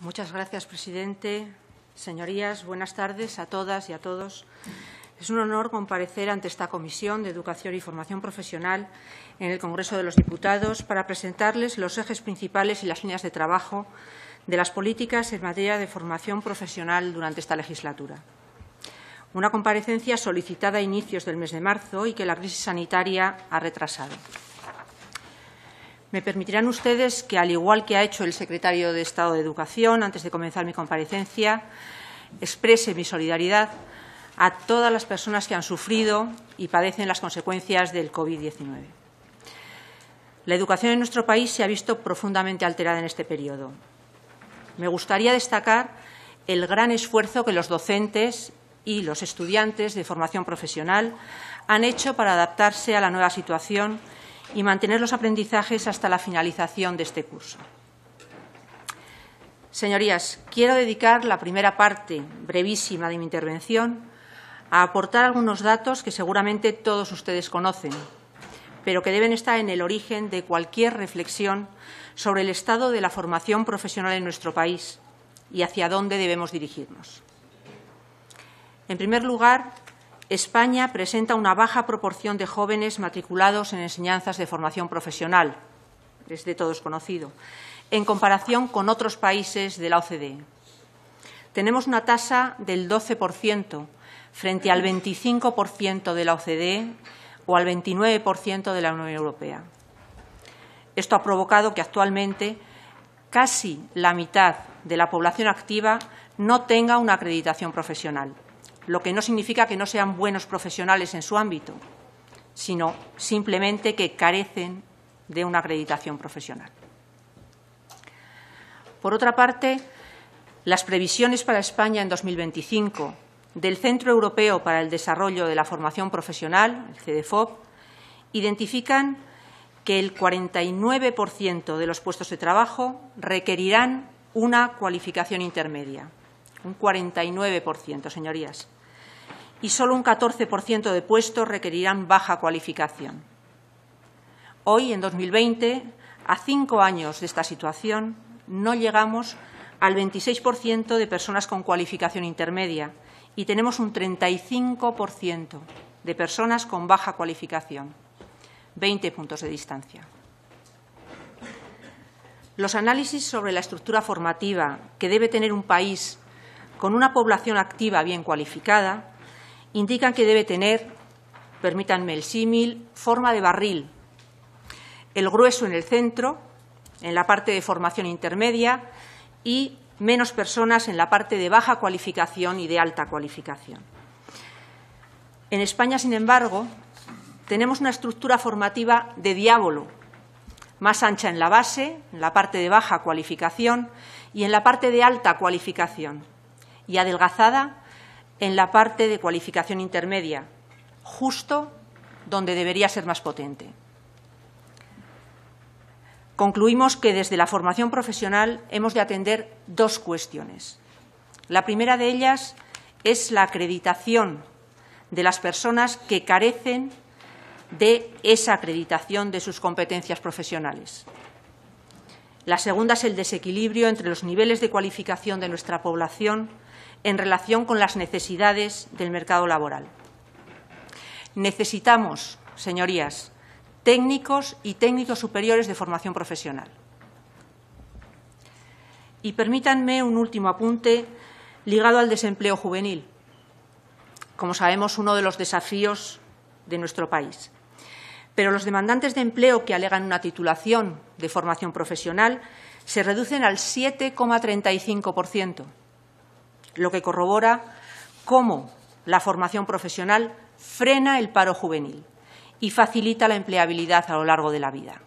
Muchas gracias, presidente. Señorías, buenas tardes a todas y a todos. Es un honor comparecer ante esta Comisión de Educación y Formación Profesional en el Congreso de los Diputados para presentarles los ejes principales y las líneas de trabajo de las políticas en materia de formación profesional durante esta legislatura. Una comparecencia solicitada a inicios del mes de marzo y que la crisis sanitaria ha retrasado. Me permitirán ustedes que, al igual que ha hecho el secretario de Estado de Educación antes de comenzar mi comparecencia, exprese mi solidaridad a todas las personas que han sufrido y padecen las consecuencias del COVID-19. La educación en nuestro país se ha visto profundamente alterada en este periodo. Me gustaría destacar el gran esfuerzo que los docentes y los estudiantes de formación profesional han hecho para adaptarse a la nueva situación y mantener los aprendizajes hasta la finalización de este curso. Señorías, quiero dedicar la primera parte brevísima de mi intervención a aportar algunos datos que seguramente todos ustedes conocen, pero que deben estar en el origen de cualquier reflexión sobre el estado de la formación profesional en nuestro país y hacia dónde debemos dirigirnos. En primer lugar, España presenta una baja proporción de jóvenes matriculados en enseñanzas de formación profesional, es de todos conocido, en comparación con otros países de la OCDE. Tenemos una tasa del 12% frente al 25% de la OCDE o al 29% de la Unión Europea. Esto ha provocado que actualmente casi la mitad de la población activa no tenga una acreditación profesional lo que no significa que no sean buenos profesionales en su ámbito, sino simplemente que carecen de una acreditación profesional. Por otra parte, las previsiones para España en 2025 del Centro Europeo para el Desarrollo de la Formación Profesional, el CDFOP, identifican que el 49% de los puestos de trabajo requerirán una cualificación intermedia un 49%, señorías. Y solo un 14% de puestos requerirán baja cualificación. Hoy, en 2020, a cinco años de esta situación, no llegamos al 26% de personas con cualificación intermedia y tenemos un 35% de personas con baja cualificación, 20 puntos de distancia. Los análisis sobre la estructura formativa que debe tener un país con una población activa bien cualificada indican que debe tener, permítanme el símil, forma de barril, el grueso en el centro, en la parte de formación intermedia y menos personas en la parte de baja cualificación y de alta cualificación. En España, sin embargo, tenemos una estructura formativa de diábolo, más ancha en la base, en la parte de baja cualificación y en la parte de alta cualificación, y adelgazada en la parte de cualificación intermedia, justo donde debería ser más potente. Concluimos que desde la formación profesional hemos de atender dos cuestiones. La primera de ellas es la acreditación de las personas que carecen de esa acreditación de sus competencias profesionales. La segunda es el desequilibrio entre los niveles de cualificación de nuestra población en relación con las necesidades del mercado laboral. Necesitamos, señorías, técnicos y técnicos superiores de formación profesional. Y permítanme un último apunte ligado al desempleo juvenil, como sabemos, uno de los desafíos de nuestro país pero los demandantes de empleo que alegan una titulación de formación profesional se reducen al 7,35%, lo que corrobora cómo la formación profesional frena el paro juvenil y facilita la empleabilidad a lo largo de la vida.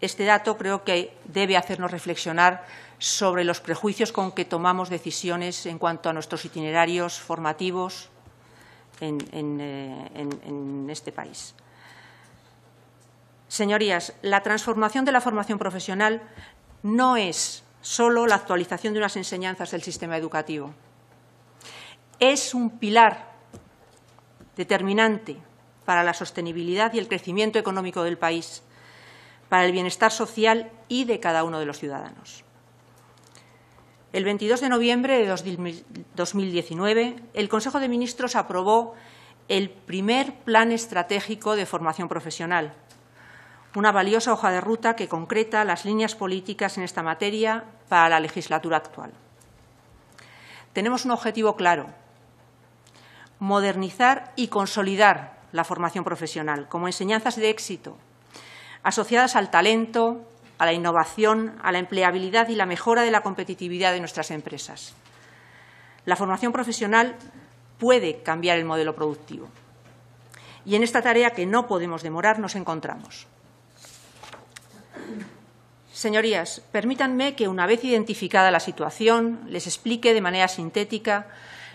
Este dato creo que debe hacernos reflexionar sobre los prejuicios con que tomamos decisiones en cuanto a nuestros itinerarios formativos en, eh, este país. Señorías, la transformación de la formación profesional no es solo la actualización de unas enseñanzas del sistema educativo. Es un pilar determinante para la sostenibilidad y el crecimiento económico del país, para el bienestar social y de cada uno de los ciudadanos. El 22 de noviembre de 2019, el Consejo de Ministros aprobó el primer plan estratégico de formación profesional, una valiosa hoja de ruta que concreta las líneas políticas en esta materia para la legislatura actual. Tenemos un objetivo claro, modernizar y consolidar la formación profesional como enseñanzas de éxito, asociadas al talento, a la innovación, a la empleabilidad y la mejora de la competitividad de nuestras empresas. La formación profesional puede cambiar el modelo productivo. Y en esta tarea que no podemos demorar nos encontramos. Señorías, permítanme que, una vez identificada la situación, les explique de manera sintética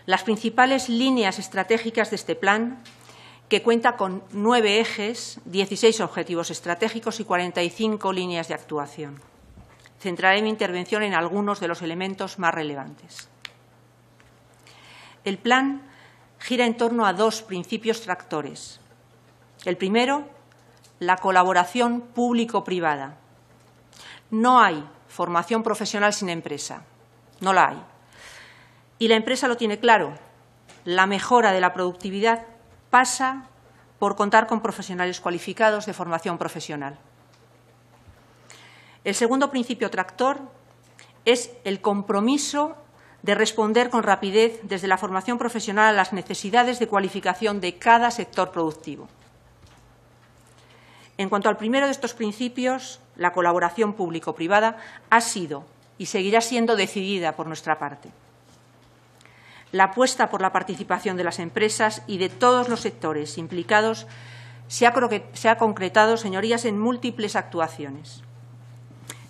las principales líneas estratégicas de este plan, que cuenta con nueve ejes, dieciséis objetivos estratégicos y 45 líneas de actuación. Centraré mi intervención en algunos de los elementos más relevantes. El plan gira en torno a dos principios tractores. El primero, la colaboración público-privada no hay formación profesional sin empresa, no la hay. Y la empresa lo tiene claro, la mejora de la productividad pasa por contar con profesionales cualificados de formación profesional. El segundo principio tractor es el compromiso de responder con rapidez desde la formación profesional a las necesidades de cualificación de cada sector productivo. En cuanto al primero de estos principios, la colaboración público-privada ha sido y seguirá siendo decidida por nuestra parte. La apuesta por la participación de las empresas y de todos los sectores implicados se ha, concretado, señorías, en múltiples actuaciones.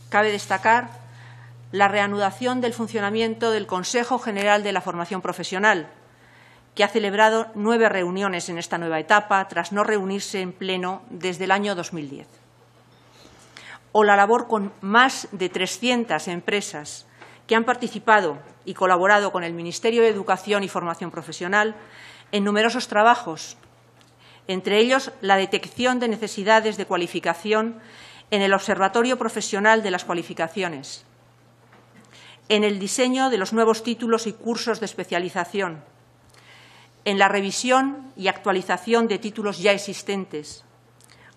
Cabe destacar la reanudación del funcionamiento del Consejo General de la Formación Profesional, que ha celebrado nueve reuniones en esta nueva etapa, tras no reunirse en pleno desde el año 2010. O la labor con más de 300 empresas que han participado y colaborado con el Ministerio de Educación y Formación Profesional en numerosos trabajos, entre ellos la detección de necesidades de cualificación en el Observatorio Profesional de las Cualificaciones, en el diseño de los nuevos títulos y cursos de especialización, en la revisión y actualización de títulos ya existentes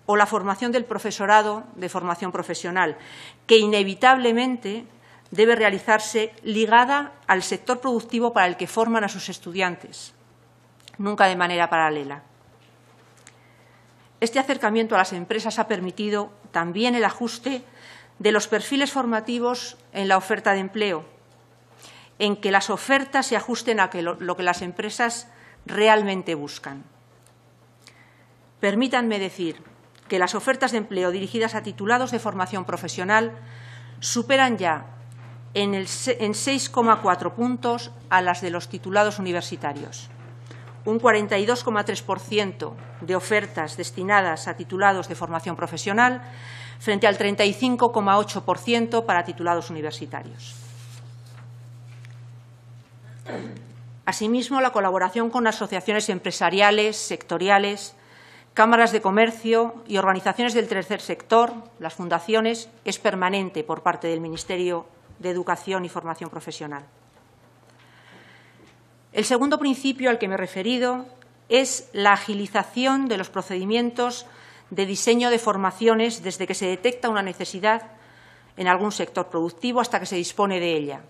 o la formación del profesorado de formación profesional, que inevitablemente debe realizarse ligada al sector productivo para el que forman a sus estudiantes, nunca de manera paralela. Este acercamiento a las empresas ha permitido también el ajuste de los perfiles formativos en la oferta de empleo, en que las ofertas se ajusten a lo que las empresas realmente buscan. Permítanme decir que las ofertas de empleo dirigidas a titulados de formación profesional superan ya en, en 6,4 puntos a las de los titulados universitarios. Un 42,3% de ofertas destinadas a titulados de formación profesional frente al 35,8% para titulados universitarios. Asimismo, la colaboración con asociaciones empresariales, sectoriales, cámaras de comercio y organizaciones del tercer sector, las fundaciones, es permanente por parte del Ministerio de Educación y Formación Profesional. El segundo principio al que me he referido es la agilización de los procedimientos de diseño de formaciones desde que se detecta una necesidad en algún sector productivo hasta que se dispone de ella,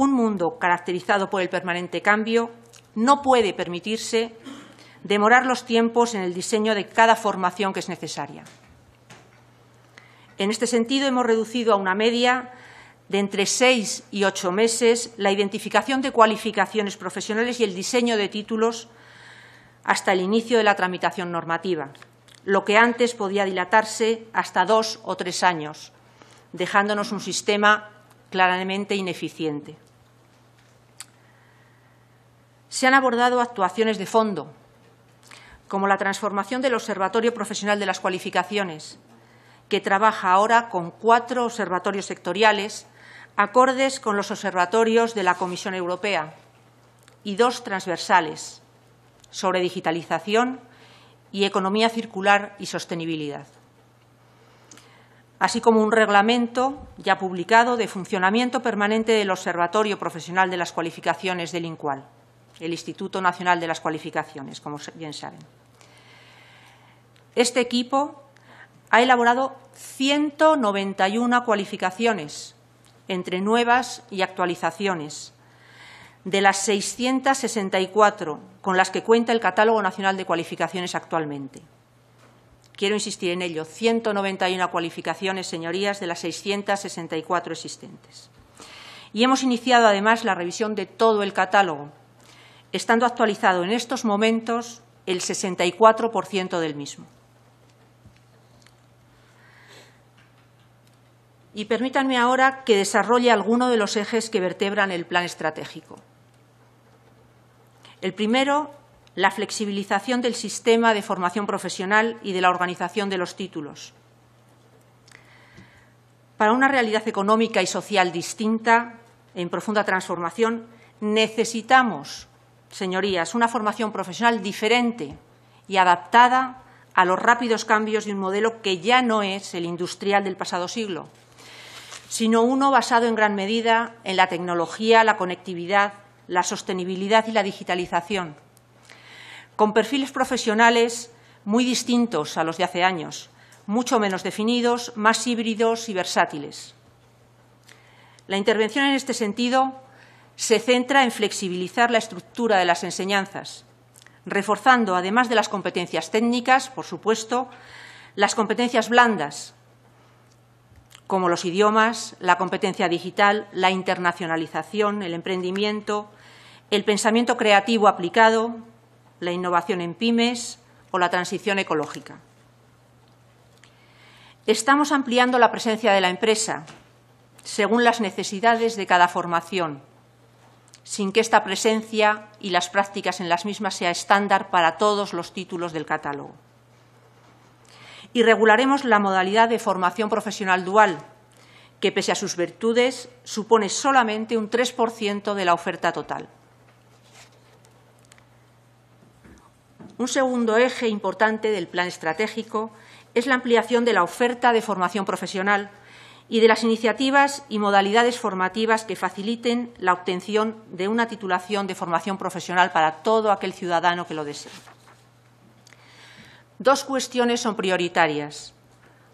un mundo caracterizado por el permanente cambio no puede permitirse demorar los tiempos en el diseño de cada formación que es necesaria. En este sentido, hemos reducido a una media de entre seis y ocho meses la identificación de cualificaciones profesionales y el diseño de títulos hasta el inicio de la tramitación normativa, lo que antes podía dilatarse hasta dos o tres años, dejándonos un sistema claramente ineficiente. Se han abordado actuaciones de fondo, como la transformación del Observatorio Profesional de las Cualificaciones, que trabaja ahora con cuatro observatorios sectoriales acordes con los observatorios de la Comisión Europea y dos transversales sobre digitalización y economía circular y sostenibilidad, así como un reglamento ya publicado de funcionamiento permanente del Observatorio Profesional de las Cualificaciones del INCUAL el Instituto Nacional de las Cualificaciones, como bien saben. Este equipo ha elaborado 191 cualificaciones, entre nuevas y actualizaciones, de las 664 con las que cuenta el Catálogo Nacional de Cualificaciones actualmente. Quiero insistir en ello, 191 cualificaciones, señorías, de las 664 existentes. Y hemos iniciado, además, la revisión de todo el catálogo, estando actualizado en estos momentos el 64% del mismo. Y permítanme ahora que desarrolle alguno de los ejes que vertebran el plan estratégico. El primero, la flexibilización del sistema de formación profesional y de la organización de los títulos. Para una realidad económica y social distinta, en profunda transformación, necesitamos señorías, una formación profesional diferente y adaptada a los rápidos cambios de un modelo que ya no es el industrial del pasado siglo, sino uno basado en gran medida en la tecnología, la conectividad, la sostenibilidad y la digitalización, con perfiles profesionales muy distintos a los de hace años, mucho menos definidos, más híbridos y versátiles. La intervención en este sentido se centra en flexibilizar la estructura de las enseñanzas, reforzando, además de las competencias técnicas, por supuesto, las competencias blandas, como los idiomas, la competencia digital, la internacionalización, el emprendimiento, el pensamiento creativo aplicado, la innovación en pymes o la transición ecológica. Estamos ampliando la presencia de la empresa según las necesidades de cada formación sin que esta presencia y las prácticas en las mismas sea estándar para todos los títulos del catálogo. Y regularemos la modalidad de formación profesional dual, que pese a sus virtudes supone solamente un 3% de la oferta total. Un segundo eje importante del plan estratégico es la ampliación de la oferta de formación profesional y de las iniciativas y modalidades formativas que faciliten la obtención de una titulación de formación profesional para todo aquel ciudadano que lo desee. Dos cuestiones son prioritarias.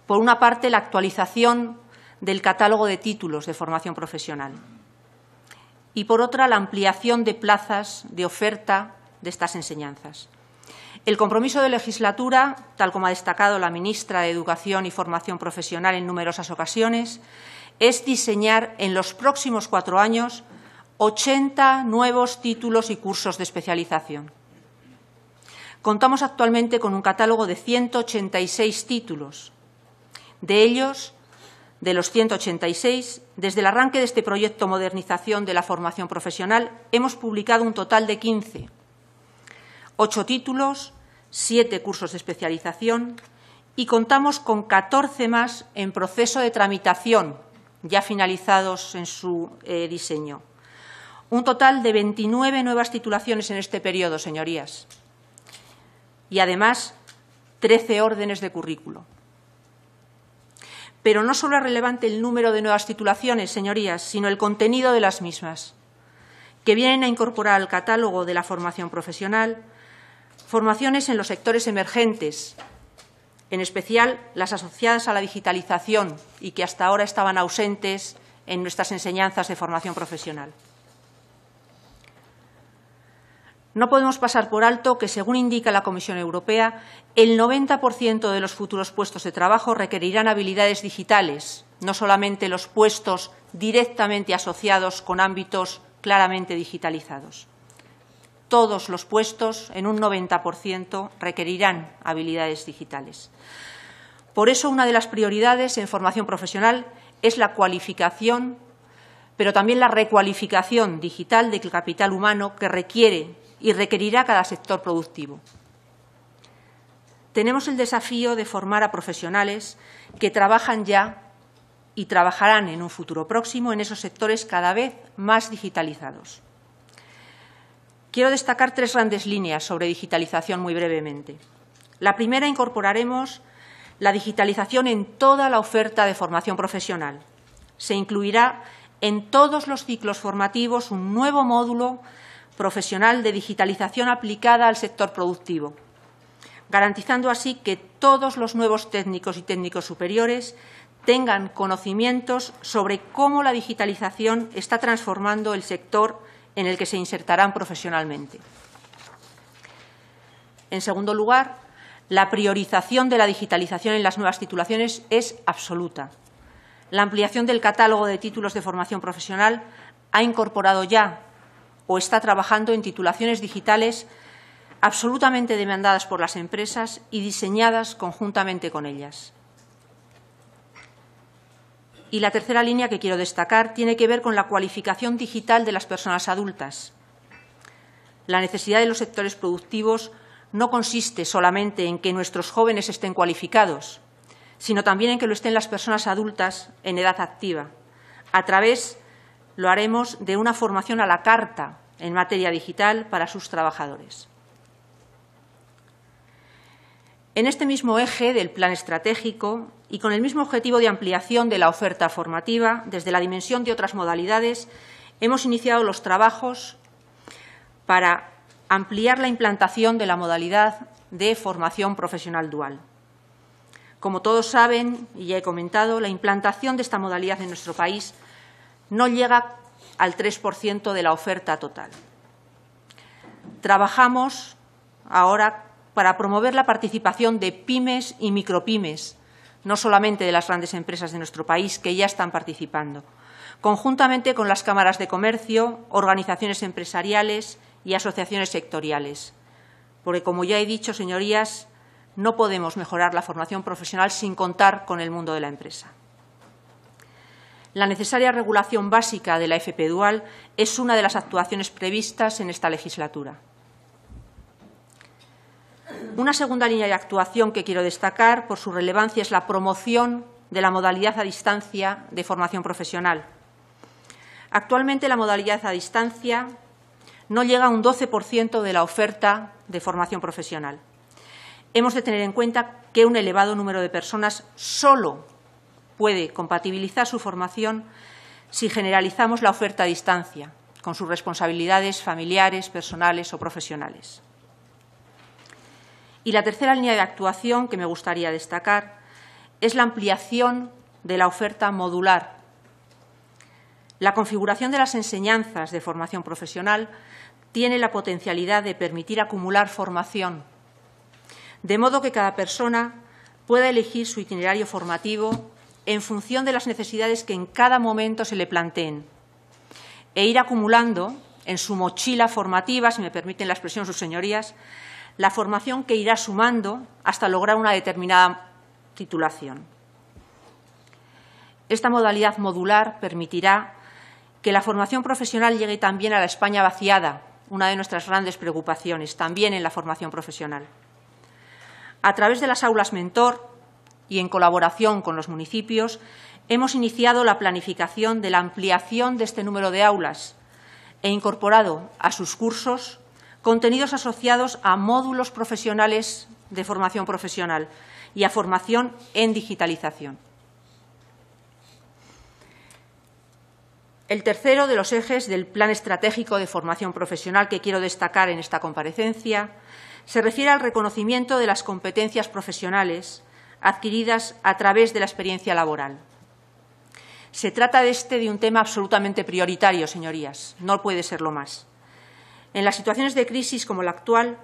Por una parte, la actualización del catálogo de títulos de formación profesional y, por otra, la ampliación de plazas de oferta de estas enseñanzas. El compromiso de legislatura, tal como ha destacado la ministra de Educación y Formación Profesional en numerosas ocasiones, es diseñar en los próximos cuatro años 80 nuevos títulos y cursos de especialización. Contamos actualmente con un catálogo de 186 títulos. De ellos, de los 186, desde el arranque de este proyecto Modernización de la Formación Profesional, hemos publicado un total de 15. Ocho títulos, siete cursos de especialización y contamos con 14 más en proceso de tramitación, ya finalizados en su eh, diseño. Un total de 29 nuevas titulaciones en este periodo, señorías. Y además, 13 órdenes de currículo. Pero no solo es relevante el número de nuevas titulaciones, señorías, sino el contenido de las mismas, que vienen a incorporar al catálogo de la formación profesional formaciones en los sectores emergentes, en especial las asociadas a la digitalización y que hasta ahora estaban ausentes en nuestras enseñanzas de formación profesional. No podemos pasar por alto que, según indica la Comisión Europea, el 90% de los futuros puestos de trabajo requerirán habilidades digitales, no solamente los puestos directamente asociados con ámbitos claramente digitalizados todos los puestos, en un 90%, requerirán habilidades digitales. Por eso, una de las prioridades en formación profesional es la cualificación, pero también la recualificación digital del capital humano que requiere y requerirá cada sector productivo. Tenemos el desafío de formar a profesionales que trabajan ya y trabajarán en un futuro próximo en esos sectores cada vez más digitalizados. Quiero destacar tres grandes líneas sobre digitalización muy brevemente. La primera, incorporaremos la digitalización en toda la oferta de formación profesional. Se incluirá en todos los ciclos formativos un nuevo módulo profesional de digitalización aplicada al sector productivo, garantizando así que todos los nuevos técnicos y técnicos superiores tengan conocimientos sobre cómo la digitalización está transformando el sector en el que se insertarán profesionalmente. En segundo lugar, la priorización de la digitalización en las nuevas titulaciones es absoluta. La ampliación del catálogo de títulos de formación profesional ha incorporado ya o está trabajando en titulaciones digitales absolutamente demandadas por las empresas y diseñadas conjuntamente con ellas. Y la tercera línea que quiero destacar tiene que ver con la cualificación digital de las personas adultas. La necesidad de los sectores productivos no consiste solamente en que nuestros jóvenes estén cualificados, sino también en que lo estén las personas adultas en edad activa. A través, lo haremos, de una formación a la carta en materia digital para sus trabajadores. En este mismo eje del plan estratégico y con el mismo objetivo de ampliación de la oferta formativa desde la dimensión de otras modalidades, hemos iniciado los trabajos para ampliar la implantación de la modalidad de formación profesional dual. Como todos saben, y ya he comentado, la implantación de esta modalidad en nuestro país no llega al 3% de la oferta total. Trabajamos ahora para promover la participación de pymes y micropymes no solamente de las grandes empresas de nuestro país que ya están participando, conjuntamente con las cámaras de comercio, organizaciones empresariales y asociaciones sectoriales. Porque, como ya he dicho, señorías, no podemos mejorar la formación profesional sin contar con el mundo de la empresa. La necesaria regulación básica de la FP Dual es una de las actuaciones previstas en esta legislatura. Una segunda línea de actuación que quiero destacar por su relevancia es la promoción de la modalidad a distancia de formación profesional. Actualmente la modalidad a distancia no llega a un 12% de la oferta de formación profesional. Hemos de tener en cuenta que un elevado número de personas solo puede compatibilizar su formación si generalizamos la oferta a distancia, con sus responsabilidades familiares, personales o profesionales. Y la tercera línea de actuación que me gustaría destacar es la ampliación de la oferta modular. La configuración de las enseñanzas de formación profesional tiene la potencialidad de permitir acumular formación, de modo que cada persona pueda elegir su itinerario formativo en función de las necesidades que en cada momento se le planteen e ir acumulando en su mochila formativa, si me permiten la expresión sus señorías, la formación que irá sumando hasta lograr una determinada titulación. Esta modalidad modular permitirá que la formación profesional llegue también a la España vaciada, una de nuestras grandes preocupaciones, también en la formación profesional. A través de las aulas mentor y en colaboración con los municipios, hemos iniciado la planificación de la ampliación de este número de aulas e incorporado a sus cursos contenidos asociados a módulos profesionales de formación profesional y a formación en digitalización. El tercero de los ejes del Plan Estratégico de Formación Profesional que quiero destacar en esta comparecencia se refiere al reconocimiento de las competencias profesionales adquiridas a través de la experiencia laboral. Se trata de este de un tema absolutamente prioritario, señorías, no puede serlo más. En las situaciones de crisis como la actual,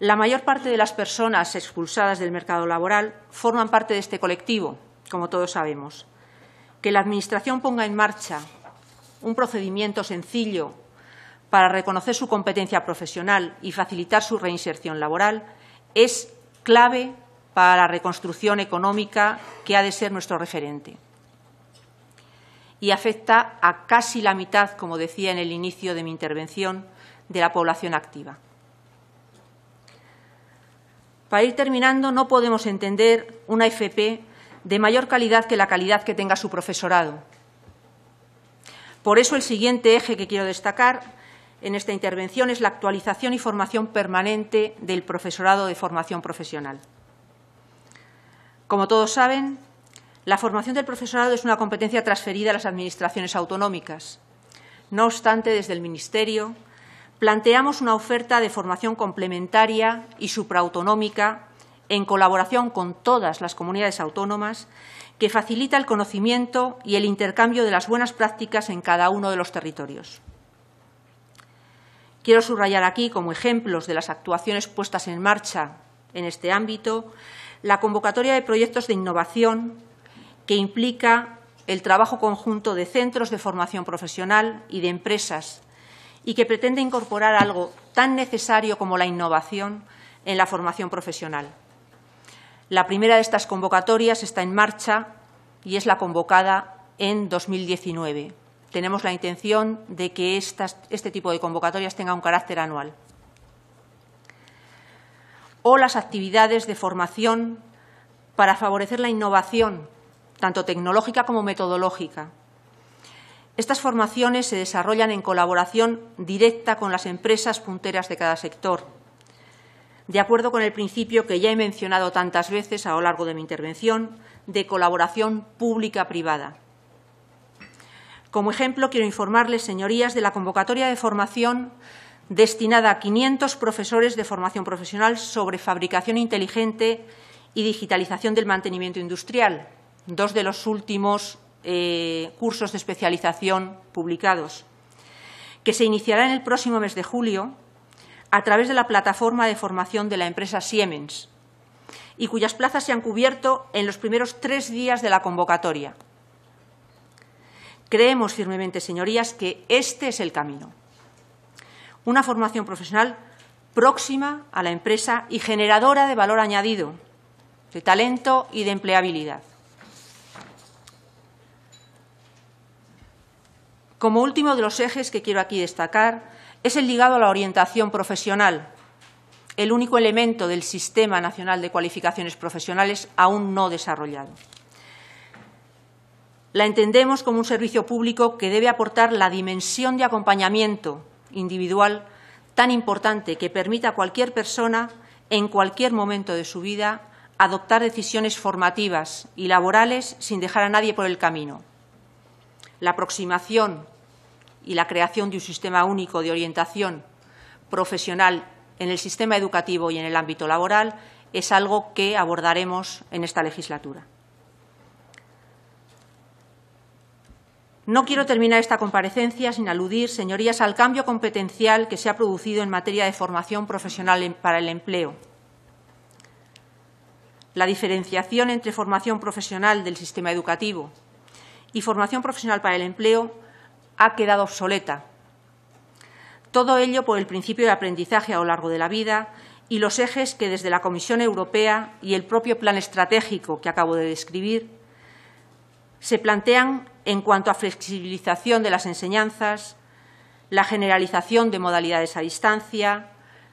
la mayor parte de las personas expulsadas del mercado laboral forman parte de este colectivo, como todos sabemos. Que la Administración ponga en marcha un procedimiento sencillo para reconocer su competencia profesional y facilitar su reinserción laboral es clave para la reconstrucción económica que ha de ser nuestro referente. Y afecta a casi la mitad, como decía en el inicio de mi intervención, de la población activa. Para ir terminando, no podemos entender una FP de mayor calidad que la calidad que tenga su profesorado. Por eso el siguiente eje que quiero destacar en esta intervención es la actualización y formación permanente del profesorado de formación profesional. Como todos saben, la formación del profesorado es una competencia transferida a las administraciones autonómicas. No obstante, desde el Ministerio planteamos una oferta de formación complementaria y supraautonómica en colaboración con todas las comunidades autónomas que facilita el conocimiento y el intercambio de las buenas prácticas en cada uno de los territorios. Quiero subrayar aquí, como ejemplos de las actuaciones puestas en marcha en este ámbito, la convocatoria de proyectos de innovación que implica el trabajo conjunto de centros de formación profesional y de empresas y que pretende incorporar algo tan necesario como la innovación en la formación profesional. La primera de estas convocatorias está en marcha y es la convocada en 2019. Tenemos la intención de que este tipo de convocatorias tenga un carácter anual. O las actividades de formación para favorecer la innovación, tanto tecnológica como metodológica, estas formaciones se desarrollan en colaboración directa con las empresas punteras de cada sector, de acuerdo con el principio que ya he mencionado tantas veces a lo largo de mi intervención, de colaboración pública-privada. Como ejemplo, quiero informarles, señorías, de la convocatoria de formación destinada a 500 profesores de formación profesional sobre fabricación inteligente y digitalización del mantenimiento industrial, dos de los últimos eh, cursos de especialización publicados, que se iniciará en el próximo mes de julio a través de la plataforma de formación de la empresa Siemens y cuyas plazas se han cubierto en los primeros tres días de la convocatoria. Creemos firmemente, señorías, que este es el camino. Una formación profesional próxima a la empresa y generadora de valor añadido, de talento y de empleabilidad. Como último de los ejes que quiero aquí destacar es el ligado a la orientación profesional, el único elemento del Sistema Nacional de Cualificaciones Profesionales aún no desarrollado. La entendemos como un servicio público que debe aportar la dimensión de acompañamiento individual tan importante que permita a cualquier persona, en cualquier momento de su vida, adoptar decisiones formativas y laborales sin dejar a nadie por el camino. La aproximación y la creación de un sistema único de orientación profesional en el sistema educativo y en el ámbito laboral es algo que abordaremos en esta legislatura. No quiero terminar esta comparecencia sin aludir, señorías, al cambio competencial que se ha producido en materia de formación profesional para el empleo. La diferenciación entre formación profesional del sistema educativo y formación profesional para el empleo ha quedado obsoleta. Todo ello por el principio de aprendizaje a lo largo de la vida y los ejes que desde la Comisión Europea y el propio plan estratégico que acabo de describir se plantean en cuanto a flexibilización de las enseñanzas, la generalización de modalidades a distancia,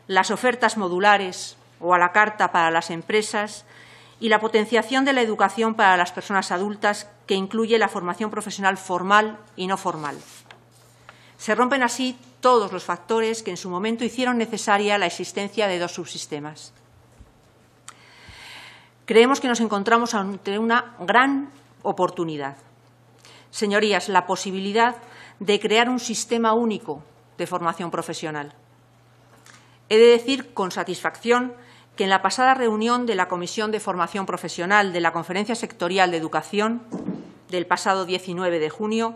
las ofertas modulares o a la carta para las empresas y la potenciación de la educación para las personas adultas, que incluye la formación profesional formal y no formal. Se rompen así todos los factores que en su momento hicieron necesaria la existencia de dos subsistemas. Creemos que nos encontramos ante una gran oportunidad. Señorías, la posibilidad de crear un sistema único de formación profesional. He de decir con satisfacción y, en la pasada reunión de la Comisión de Formación Profesional de la Conferencia Sectorial de Educación del pasado 19 de junio,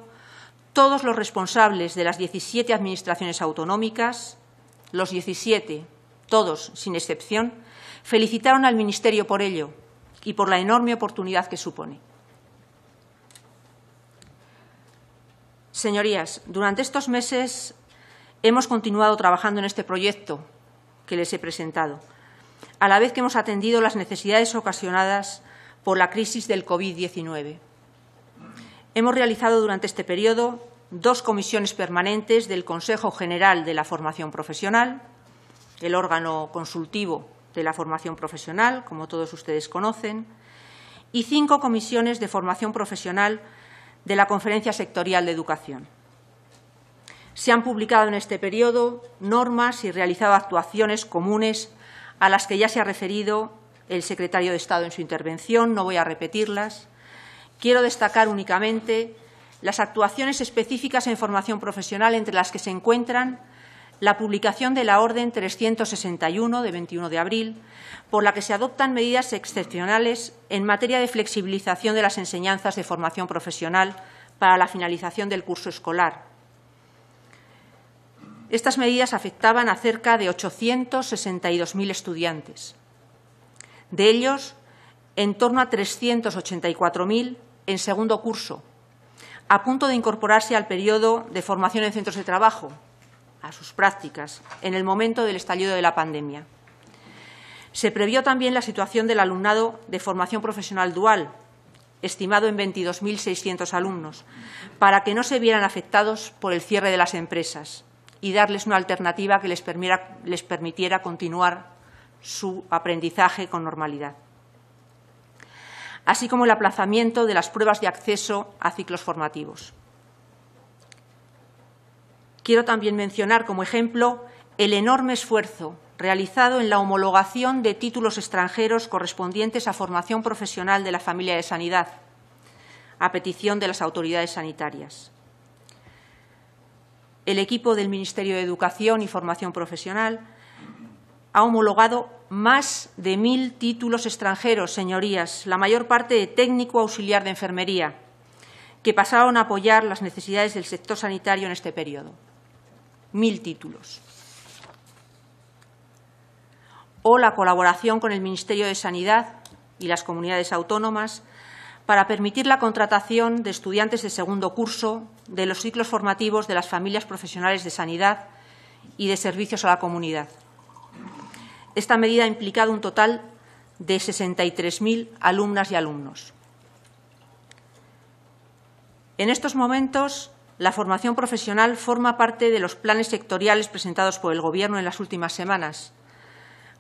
todos los responsables de las 17 administraciones autonómicas, los 17, todos sin excepción, felicitaron al Ministerio por ello y por la enorme oportunidad que supone. Señorías, durante estos meses hemos continuado trabajando en este proyecto que les he presentado a la vez que hemos atendido las necesidades ocasionadas por la crisis del COVID-19. Hemos realizado durante este periodo dos comisiones permanentes del Consejo General de la Formación Profesional, el órgano consultivo de la formación profesional, como todos ustedes conocen, y cinco comisiones de formación profesional de la Conferencia Sectorial de Educación. Se han publicado en este periodo normas y realizado actuaciones comunes a las que ya se ha referido el secretario de Estado en su intervención, no voy a repetirlas. Quiero destacar únicamente las actuaciones específicas en formación profesional, entre las que se encuentran la publicación de la Orden 361 de 21 de abril, por la que se adoptan medidas excepcionales en materia de flexibilización de las enseñanzas de formación profesional para la finalización del curso escolar, estas medidas afectaban a cerca de 862.000 estudiantes. De ellos, en torno a 384.000 en segundo curso, a punto de incorporarse al periodo de formación en centros de trabajo, a sus prácticas, en el momento del estallido de la pandemia. Se previó también la situación del alumnado de formación profesional dual, estimado en 22.600 alumnos, para que no se vieran afectados por el cierre de las empresas y darles una alternativa que les permitiera, les permitiera continuar su aprendizaje con normalidad, así como el aplazamiento de las pruebas de acceso a ciclos formativos. Quiero también mencionar como ejemplo el enorme esfuerzo realizado en la homologación de títulos extranjeros correspondientes a formación profesional de la familia de sanidad, a petición de las autoridades sanitarias el equipo del Ministerio de Educación y Formación Profesional ha homologado más de mil títulos extranjeros, señorías, la mayor parte de técnico auxiliar de enfermería, que pasaron a apoyar las necesidades del sector sanitario en este periodo. Mil títulos. O la colaboración con el Ministerio de Sanidad y las comunidades autónomas para permitir la contratación de estudiantes de segundo curso de los ciclos formativos de las familias profesionales de sanidad y de servicios a la comunidad. Esta medida ha implicado un total de 63.000 alumnas y alumnos. En estos momentos, la formación profesional forma parte de los planes sectoriales presentados por el Gobierno en las últimas semanas,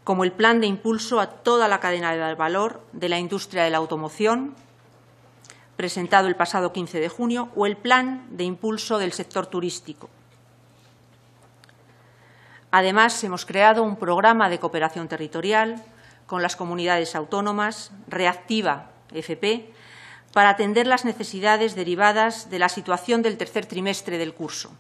como el Plan de Impulso a toda la cadena de valor de la industria de la automoción, presentado el pasado 15 de junio, o el Plan de Impulso del Sector Turístico. Además, hemos creado un programa de cooperación territorial con las comunidades autónomas, Reactiva FP, para atender las necesidades derivadas de la situación del tercer trimestre del curso.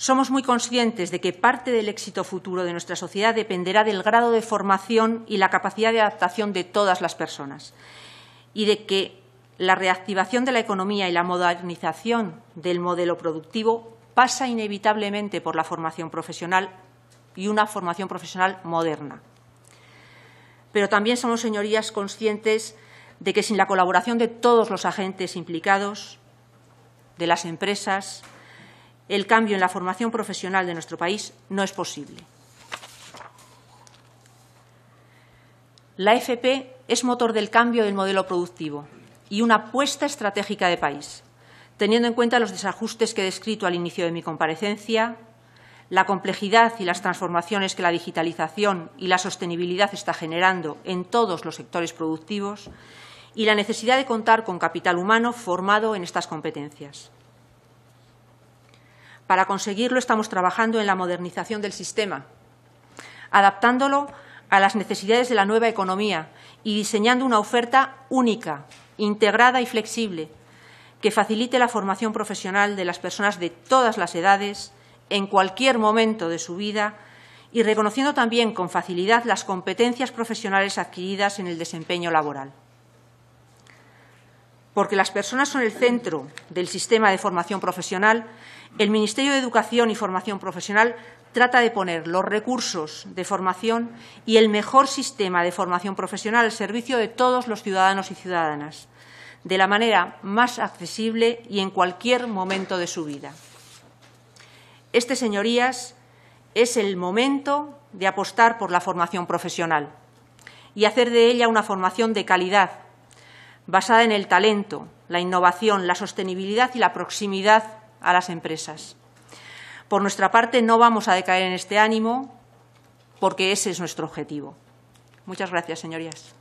Somos muy conscientes de que parte del éxito futuro de nuestra sociedad dependerá del grado de formación y la capacidad de adaptación de todas las personas y de que la reactivación de la economía y la modernización del modelo productivo pasa inevitablemente por la formación profesional y una formación profesional moderna. Pero también somos, señorías, conscientes de que sin la colaboración de todos los agentes implicados, de las empresas, el cambio en la formación profesional de nuestro país no es posible. La FP es motor del cambio del modelo productivo y una apuesta estratégica de país, teniendo en cuenta los desajustes que he descrito al inicio de mi comparecencia, la complejidad y las transformaciones que la digitalización y la sostenibilidad está generando en todos los sectores productivos y la necesidad de contar con capital humano formado en estas competencias. Para conseguirlo estamos trabajando en la modernización del sistema, adaptándolo a las necesidades de la nueva economía y diseñando una oferta única, integrada y flexible, que facilite la formación profesional de las personas de todas las edades, en cualquier momento de su vida, y reconociendo también con facilidad las competencias profesionales adquiridas en el desempeño laboral. Porque las personas son el centro del sistema de formación profesional, el Ministerio de Educación y Formación Profesional trata de poner los recursos de formación y el mejor sistema de formación profesional al servicio de todos los ciudadanos y ciudadanas, de la manera más accesible y en cualquier momento de su vida. Este, señorías, es el momento de apostar por la formación profesional y hacer de ella una formación de calidad, basada en el talento, la innovación, la sostenibilidad y la proximidad a las empresas. Por nuestra parte, no vamos a decaer en este ánimo porque ese es nuestro objetivo. Muchas gracias, señorías.